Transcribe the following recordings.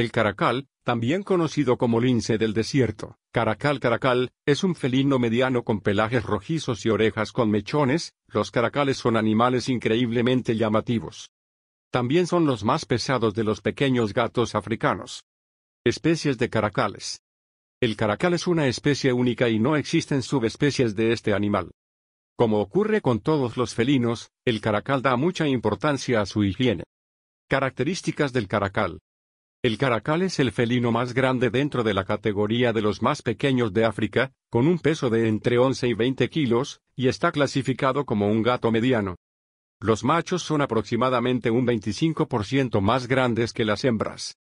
El caracal, también conocido como lince del desierto, caracal caracal, es un felino mediano con pelajes rojizos y orejas con mechones, los caracales son animales increíblemente llamativos. También son los más pesados de los pequeños gatos africanos. Especies de caracales. El caracal es una especie única y no existen subespecies de este animal. Como ocurre con todos los felinos, el caracal da mucha importancia a su higiene. Características del caracal. El caracal es el felino más grande dentro de la categoría de los más pequeños de África, con un peso de entre 11 y 20 kilos, y está clasificado como un gato mediano. Los machos son aproximadamente un 25% más grandes que las hembras.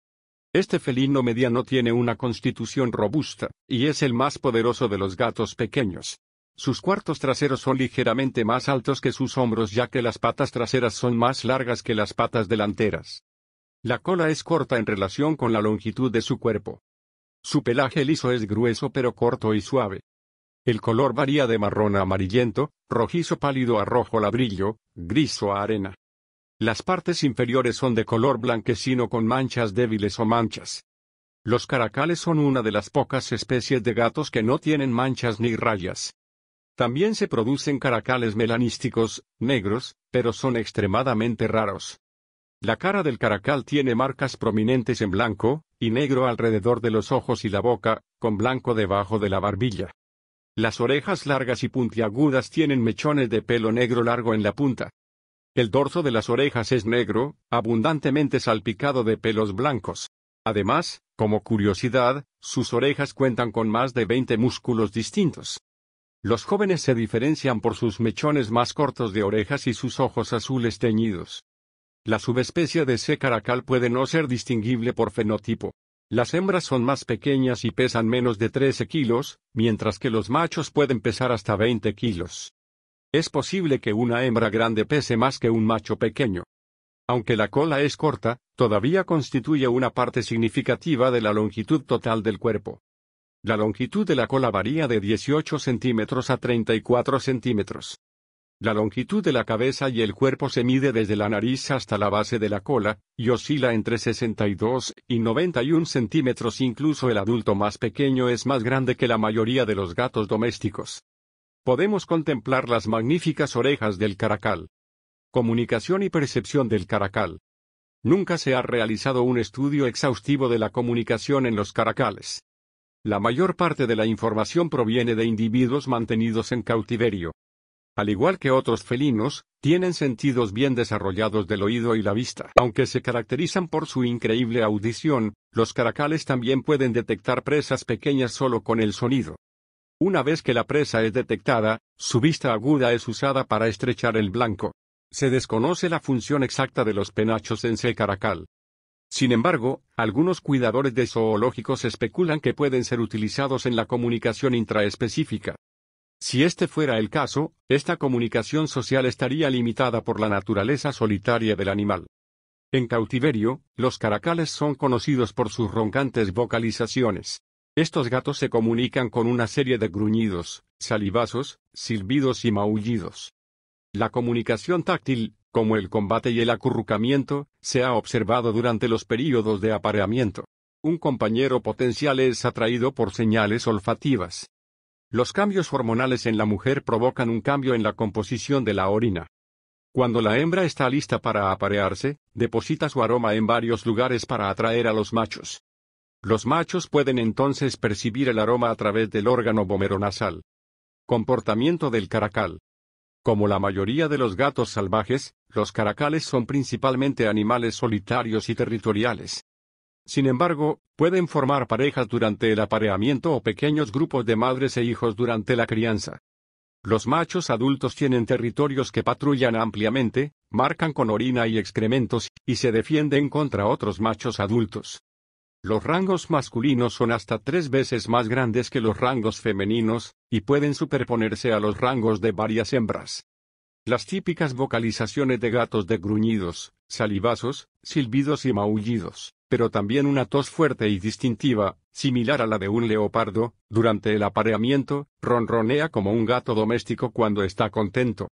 Este felino mediano tiene una constitución robusta, y es el más poderoso de los gatos pequeños. Sus cuartos traseros son ligeramente más altos que sus hombros ya que las patas traseras son más largas que las patas delanteras. La cola es corta en relación con la longitud de su cuerpo. Su pelaje liso es grueso pero corto y suave. El color varía de marrón a amarillento, rojizo pálido a rojo labrillo, griso a arena. Las partes inferiores son de color blanquecino con manchas débiles o manchas. Los caracales son una de las pocas especies de gatos que no tienen manchas ni rayas. También se producen caracales melanísticos, negros, pero son extremadamente raros. La cara del caracal tiene marcas prominentes en blanco y negro alrededor de los ojos y la boca, con blanco debajo de la barbilla. Las orejas largas y puntiagudas tienen mechones de pelo negro largo en la punta. El dorso de las orejas es negro, abundantemente salpicado de pelos blancos. Además, como curiosidad, sus orejas cuentan con más de 20 músculos distintos. Los jóvenes se diferencian por sus mechones más cortos de orejas y sus ojos azules teñidos. La subespecie de C. caracal puede no ser distinguible por fenotipo. Las hembras son más pequeñas y pesan menos de 13 kilos, mientras que los machos pueden pesar hasta 20 kilos. Es posible que una hembra grande pese más que un macho pequeño. Aunque la cola es corta, todavía constituye una parte significativa de la longitud total del cuerpo. La longitud de la cola varía de 18 centímetros a 34 centímetros. La longitud de la cabeza y el cuerpo se mide desde la nariz hasta la base de la cola, y oscila entre 62 y 91 centímetros. Incluso el adulto más pequeño es más grande que la mayoría de los gatos domésticos. Podemos contemplar las magníficas orejas del caracal. Comunicación y percepción del caracal. Nunca se ha realizado un estudio exhaustivo de la comunicación en los caracales. La mayor parte de la información proviene de individuos mantenidos en cautiverio. Al igual que otros felinos, tienen sentidos bien desarrollados del oído y la vista. Aunque se caracterizan por su increíble audición, los caracales también pueden detectar presas pequeñas solo con el sonido. Una vez que la presa es detectada, su vista aguda es usada para estrechar el blanco. Se desconoce la función exacta de los penachos en C. caracal. Sin embargo, algunos cuidadores de zoológicos especulan que pueden ser utilizados en la comunicación intraespecífica. Si este fuera el caso, esta comunicación social estaría limitada por la naturaleza solitaria del animal. En cautiverio, los caracales son conocidos por sus roncantes vocalizaciones. Estos gatos se comunican con una serie de gruñidos, salivazos, silbidos y maullidos. La comunicación táctil, como el combate y el acurrucamiento, se ha observado durante los períodos de apareamiento. Un compañero potencial es atraído por señales olfativas. Los cambios hormonales en la mujer provocan un cambio en la composición de la orina. Cuando la hembra está lista para aparearse, deposita su aroma en varios lugares para atraer a los machos. Los machos pueden entonces percibir el aroma a través del órgano vomeronasal. Comportamiento del caracal. Como la mayoría de los gatos salvajes, los caracales son principalmente animales solitarios y territoriales. Sin embargo, pueden formar parejas durante el apareamiento o pequeños grupos de madres e hijos durante la crianza. Los machos adultos tienen territorios que patrullan ampliamente, marcan con orina y excrementos, y se defienden contra otros machos adultos. Los rangos masculinos son hasta tres veces más grandes que los rangos femeninos, y pueden superponerse a los rangos de varias hembras. Las típicas vocalizaciones de gatos de gruñidos, salivazos, silbidos y maullidos pero también una tos fuerte y distintiva, similar a la de un leopardo, durante el apareamiento, ronronea como un gato doméstico cuando está contento.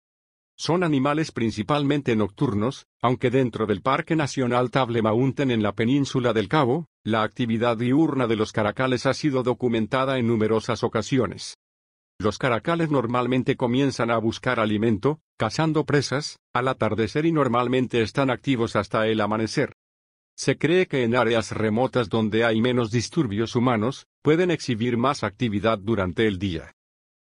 Son animales principalmente nocturnos, aunque dentro del Parque Nacional Table Mountain en la península del Cabo, la actividad diurna de los caracales ha sido documentada en numerosas ocasiones. Los caracales normalmente comienzan a buscar alimento, cazando presas, al atardecer y normalmente están activos hasta el amanecer. Se cree que en áreas remotas donde hay menos disturbios humanos, pueden exhibir más actividad durante el día.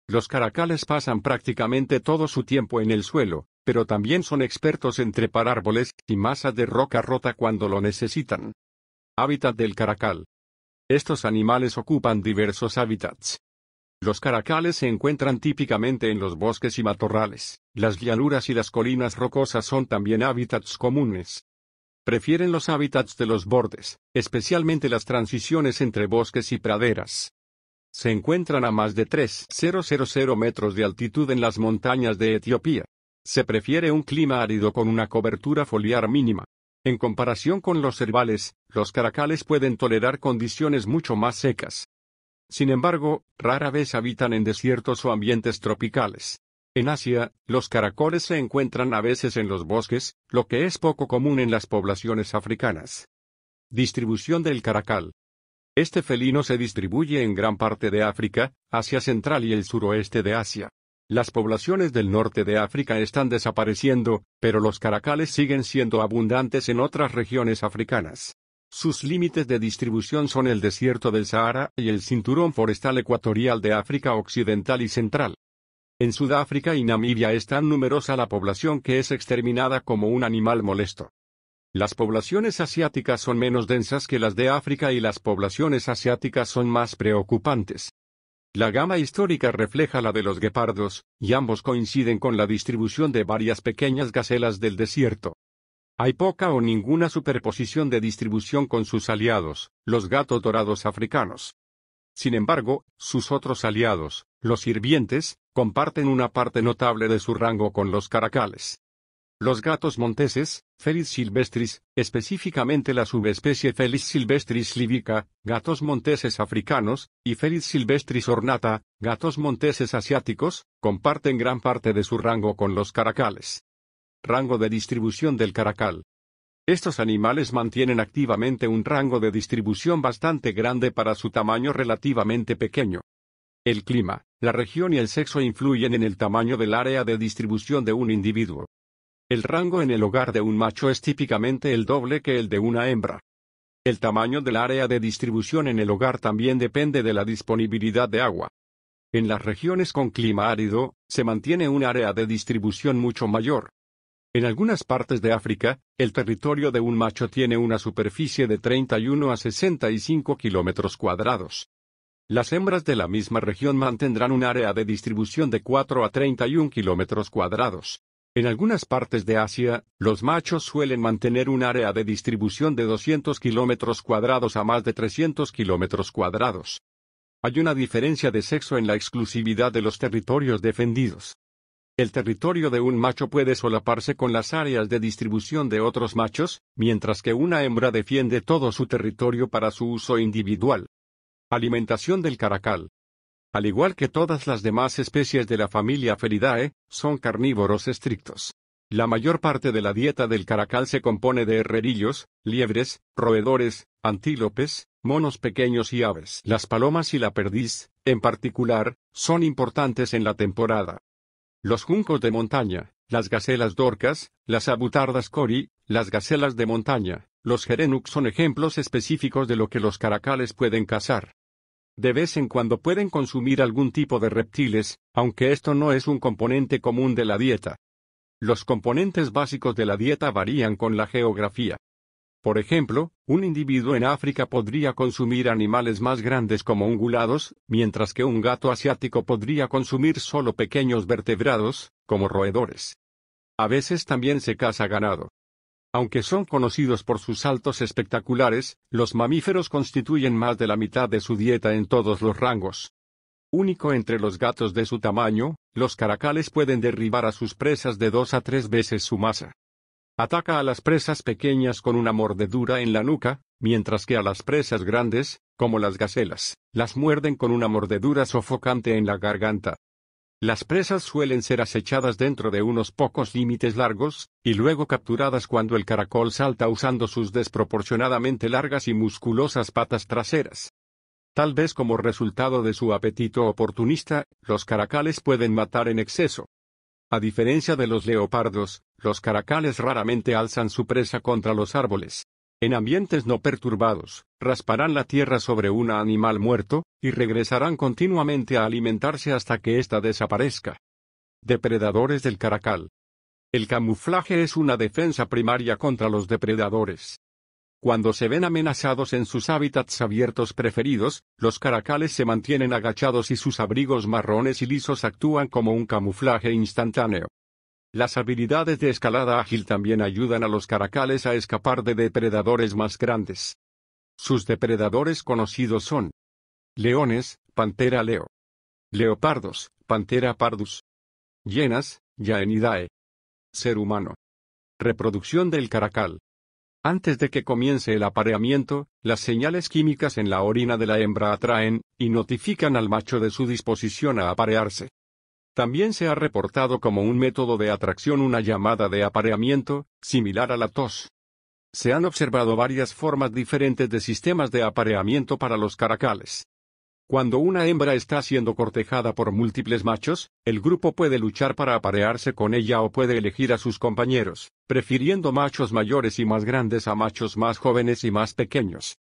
Los caracales pasan prácticamente todo su tiempo en el suelo, pero también son expertos en trepar árboles y masas de roca rota cuando lo necesitan. Hábitat del caracal. Estos animales ocupan diversos hábitats. Los caracales se encuentran típicamente en los bosques y matorrales. Las llanuras y las colinas rocosas son también hábitats comunes. Prefieren los hábitats de los bordes, especialmente las transiciones entre bosques y praderas. Se encuentran a más de 3.000 metros de altitud en las montañas de Etiopía. Se prefiere un clima árido con una cobertura foliar mínima. En comparación con los herbales, los caracales pueden tolerar condiciones mucho más secas. Sin embargo, rara vez habitan en desiertos o ambientes tropicales. En Asia, los caracoles se encuentran a veces en los bosques, lo que es poco común en las poblaciones africanas. Distribución del caracal. Este felino se distribuye en gran parte de África, Asia Central y el suroeste de Asia. Las poblaciones del norte de África están desapareciendo, pero los caracales siguen siendo abundantes en otras regiones africanas. Sus límites de distribución son el desierto del Sahara y el cinturón forestal ecuatorial de África Occidental y Central. En Sudáfrica y Namibia es tan numerosa la población que es exterminada como un animal molesto. Las poblaciones asiáticas son menos densas que las de África y las poblaciones asiáticas son más preocupantes. La gama histórica refleja la de los guepardos, y ambos coinciden con la distribución de varias pequeñas gacelas del desierto. Hay poca o ninguna superposición de distribución con sus aliados, los gatos dorados africanos. Sin embargo, sus otros aliados, los sirvientes, comparten una parte notable de su rango con los caracales. Los gatos monteses, Felis silvestris, específicamente la subespecie Felis silvestris libica, gatos monteses africanos, y Felis silvestris ornata, gatos monteses asiáticos, comparten gran parte de su rango con los caracales. Rango de distribución del caracal. Estos animales mantienen activamente un rango de distribución bastante grande para su tamaño relativamente pequeño. El clima. La región y el sexo influyen en el tamaño del área de distribución de un individuo. El rango en el hogar de un macho es típicamente el doble que el de una hembra. El tamaño del área de distribución en el hogar también depende de la disponibilidad de agua. En las regiones con clima árido, se mantiene un área de distribución mucho mayor. En algunas partes de África, el territorio de un macho tiene una superficie de 31 a 65 kilómetros cuadrados. Las hembras de la misma región mantendrán un área de distribución de 4 a 31 kilómetros cuadrados. En algunas partes de Asia, los machos suelen mantener un área de distribución de 200 kilómetros cuadrados a más de 300 kilómetros cuadrados. Hay una diferencia de sexo en la exclusividad de los territorios defendidos. El territorio de un macho puede solaparse con las áreas de distribución de otros machos, mientras que una hembra defiende todo su territorio para su uso individual. Alimentación del caracal. Al igual que todas las demás especies de la familia Feridae, son carnívoros estrictos. La mayor parte de la dieta del caracal se compone de herrerillos, liebres, roedores, antílopes, monos pequeños y aves. Las palomas y la perdiz, en particular, son importantes en la temporada. Los juncos de montaña, las gacelas dorcas, las abutardas cori, las gacelas de montaña, los gerenuk son ejemplos específicos de lo que los caracales pueden cazar. De vez en cuando pueden consumir algún tipo de reptiles, aunque esto no es un componente común de la dieta. Los componentes básicos de la dieta varían con la geografía. Por ejemplo, un individuo en África podría consumir animales más grandes como ungulados, mientras que un gato asiático podría consumir solo pequeños vertebrados, como roedores. A veces también se caza ganado. Aunque son conocidos por sus saltos espectaculares, los mamíferos constituyen más de la mitad de su dieta en todos los rangos. Único entre los gatos de su tamaño, los caracales pueden derribar a sus presas de dos a tres veces su masa. Ataca a las presas pequeñas con una mordedura en la nuca, mientras que a las presas grandes, como las gacelas, las muerden con una mordedura sofocante en la garganta. Las presas suelen ser acechadas dentro de unos pocos límites largos, y luego capturadas cuando el caracol salta usando sus desproporcionadamente largas y musculosas patas traseras. Tal vez como resultado de su apetito oportunista, los caracales pueden matar en exceso. A diferencia de los leopardos, los caracales raramente alzan su presa contra los árboles, en ambientes no perturbados, rasparán la tierra sobre un animal muerto, y regresarán continuamente a alimentarse hasta que ésta desaparezca. Depredadores del caracal. El camuflaje es una defensa primaria contra los depredadores. Cuando se ven amenazados en sus hábitats abiertos preferidos, los caracales se mantienen agachados y sus abrigos marrones y lisos actúan como un camuflaje instantáneo. Las habilidades de escalada ágil también ayudan a los caracales a escapar de depredadores más grandes. Sus depredadores conocidos son leones, pantera leo, leopardos, pantera pardus, hienas, yaenidae, ser humano. Reproducción del caracal. Antes de que comience el apareamiento, las señales químicas en la orina de la hembra atraen y notifican al macho de su disposición a aparearse. También se ha reportado como un método de atracción una llamada de apareamiento, similar a la tos. Se han observado varias formas diferentes de sistemas de apareamiento para los caracales. Cuando una hembra está siendo cortejada por múltiples machos, el grupo puede luchar para aparearse con ella o puede elegir a sus compañeros, prefiriendo machos mayores y más grandes a machos más jóvenes y más pequeños.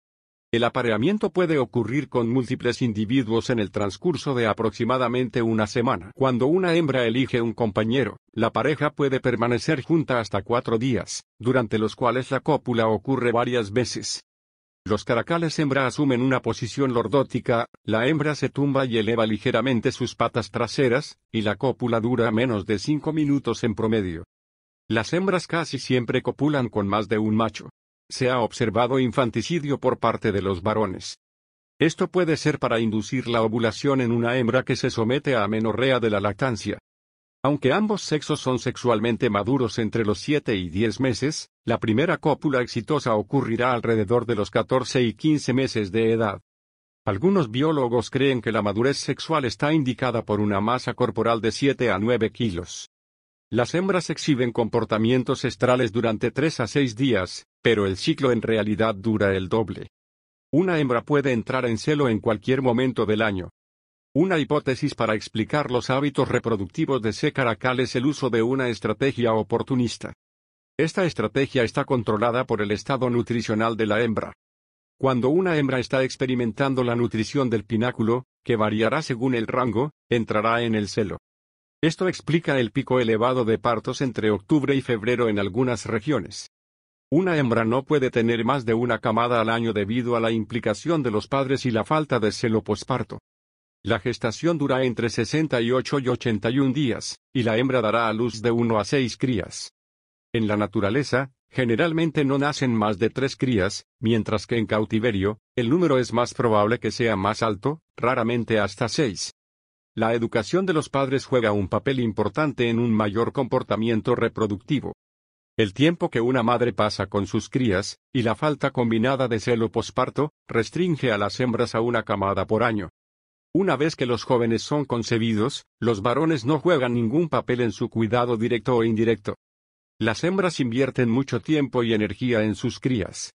El apareamiento puede ocurrir con múltiples individuos en el transcurso de aproximadamente una semana. Cuando una hembra elige un compañero, la pareja puede permanecer junta hasta cuatro días, durante los cuales la cópula ocurre varias veces. Los caracales hembra asumen una posición lordótica, la hembra se tumba y eleva ligeramente sus patas traseras, y la cópula dura menos de cinco minutos en promedio. Las hembras casi siempre copulan con más de un macho se ha observado infanticidio por parte de los varones. Esto puede ser para inducir la ovulación en una hembra que se somete a amenorrea de la lactancia. Aunque ambos sexos son sexualmente maduros entre los 7 y 10 meses, la primera cópula exitosa ocurrirá alrededor de los 14 y 15 meses de edad. Algunos biólogos creen que la madurez sexual está indicada por una masa corporal de 7 a 9 kilos. Las hembras exhiben comportamientos estrales durante 3 a 6 días, pero el ciclo en realidad dura el doble. Una hembra puede entrar en celo en cualquier momento del año. Una hipótesis para explicar los hábitos reproductivos de C. caracal es el uso de una estrategia oportunista. Esta estrategia está controlada por el estado nutricional de la hembra. Cuando una hembra está experimentando la nutrición del pináculo, que variará según el rango, entrará en el celo. Esto explica el pico elevado de partos entre octubre y febrero en algunas regiones. Una hembra no puede tener más de una camada al año debido a la implicación de los padres y la falta de celo posparto. La gestación dura entre 68 y 81 días, y la hembra dará a luz de 1 a 6 crías. En la naturaleza, generalmente no nacen más de 3 crías, mientras que en cautiverio, el número es más probable que sea más alto, raramente hasta 6. La educación de los padres juega un papel importante en un mayor comportamiento reproductivo el tiempo que una madre pasa con sus crías, y la falta combinada de celo posparto, restringe a las hembras a una camada por año. Una vez que los jóvenes son concebidos, los varones no juegan ningún papel en su cuidado directo o indirecto. Las hembras invierten mucho tiempo y energía en sus crías.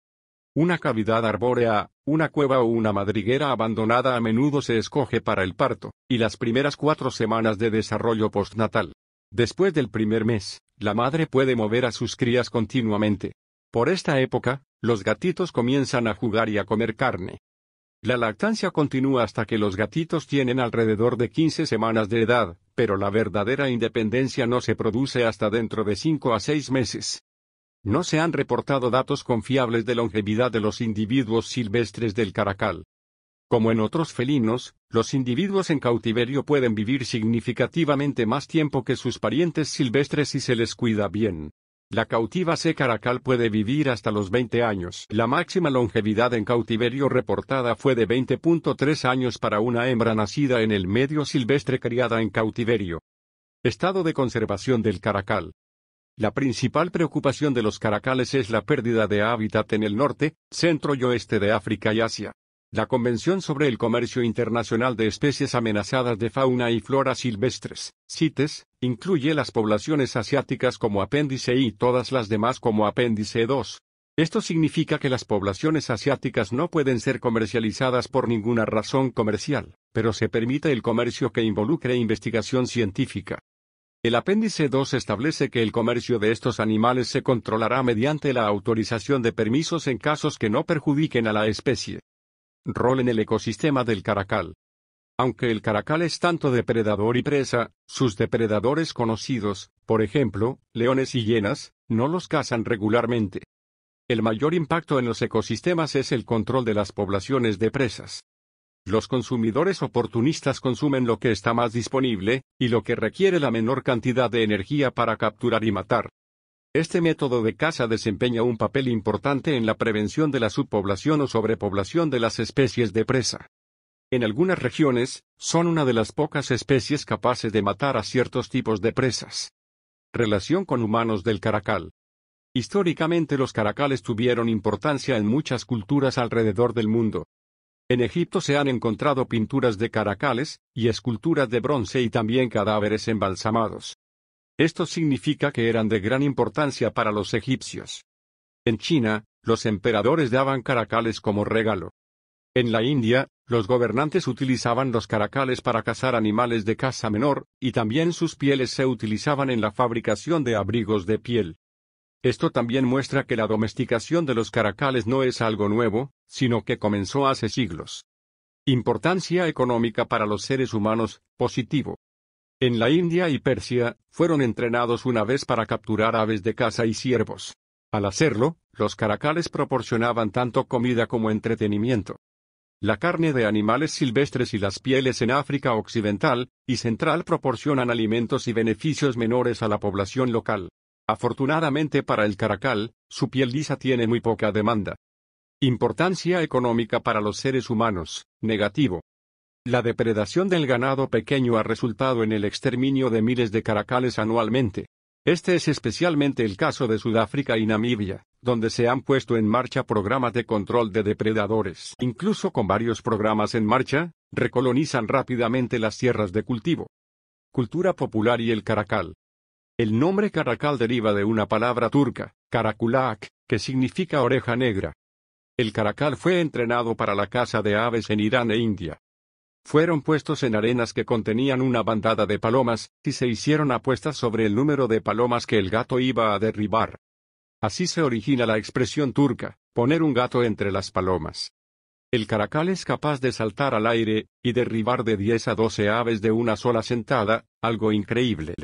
Una cavidad arbórea, una cueva o una madriguera abandonada a menudo se escoge para el parto, y las primeras cuatro semanas de desarrollo postnatal. Después del primer mes, la madre puede mover a sus crías continuamente. Por esta época, los gatitos comienzan a jugar y a comer carne. La lactancia continúa hasta que los gatitos tienen alrededor de 15 semanas de edad, pero la verdadera independencia no se produce hasta dentro de 5 a 6 meses. No se han reportado datos confiables de longevidad de los individuos silvestres del caracal. Como en otros felinos, los individuos en cautiverio pueden vivir significativamente más tiempo que sus parientes silvestres si se les cuida bien. La cautiva C. caracal puede vivir hasta los 20 años. La máxima longevidad en cautiverio reportada fue de 20.3 años para una hembra nacida en el medio silvestre criada en cautiverio. Estado de conservación del caracal. La principal preocupación de los caracales es la pérdida de hábitat en el norte, centro y oeste de África y Asia. La Convención sobre el Comercio Internacional de Especies Amenazadas de Fauna y Flora Silvestres, CITES, incluye las poblaciones asiáticas como apéndice I y todas las demás como apéndice II. Esto significa que las poblaciones asiáticas no pueden ser comercializadas por ninguna razón comercial, pero se permite el comercio que involucre investigación científica. El apéndice II establece que el comercio de estos animales se controlará mediante la autorización de permisos en casos que no perjudiquen a la especie rol en el ecosistema del caracal. Aunque el caracal es tanto depredador y presa, sus depredadores conocidos, por ejemplo, leones y hienas, no los cazan regularmente. El mayor impacto en los ecosistemas es el control de las poblaciones de presas. Los consumidores oportunistas consumen lo que está más disponible, y lo que requiere la menor cantidad de energía para capturar y matar. Este método de caza desempeña un papel importante en la prevención de la subpoblación o sobrepoblación de las especies de presa. En algunas regiones, son una de las pocas especies capaces de matar a ciertos tipos de presas. Relación con humanos del caracal. Históricamente los caracales tuvieron importancia en muchas culturas alrededor del mundo. En Egipto se han encontrado pinturas de caracales, y esculturas de bronce y también cadáveres embalsamados. Esto significa que eran de gran importancia para los egipcios. En China, los emperadores daban caracales como regalo. En la India, los gobernantes utilizaban los caracales para cazar animales de caza menor, y también sus pieles se utilizaban en la fabricación de abrigos de piel. Esto también muestra que la domesticación de los caracales no es algo nuevo, sino que comenzó hace siglos. Importancia económica para los seres humanos, positivo. En la India y Persia, fueron entrenados una vez para capturar aves de caza y ciervos. Al hacerlo, los caracales proporcionaban tanto comida como entretenimiento. La carne de animales silvestres y las pieles en África Occidental y Central proporcionan alimentos y beneficios menores a la población local. Afortunadamente para el caracal, su piel lisa tiene muy poca demanda. Importancia económica para los seres humanos, negativo. La depredación del ganado pequeño ha resultado en el exterminio de miles de caracales anualmente. Este es especialmente el caso de Sudáfrica y Namibia, donde se han puesto en marcha programas de control de depredadores. Incluso con varios programas en marcha, recolonizan rápidamente las tierras de cultivo. Cultura popular y el caracal. El nombre caracal deriva de una palabra turca, karakulak, que significa oreja negra. El caracal fue entrenado para la caza de aves en Irán e India fueron puestos en arenas que contenían una bandada de palomas, y se hicieron apuestas sobre el número de palomas que el gato iba a derribar. Así se origina la expresión turca, poner un gato entre las palomas. El caracal es capaz de saltar al aire, y derribar de 10 a 12 aves de una sola sentada, algo increíble.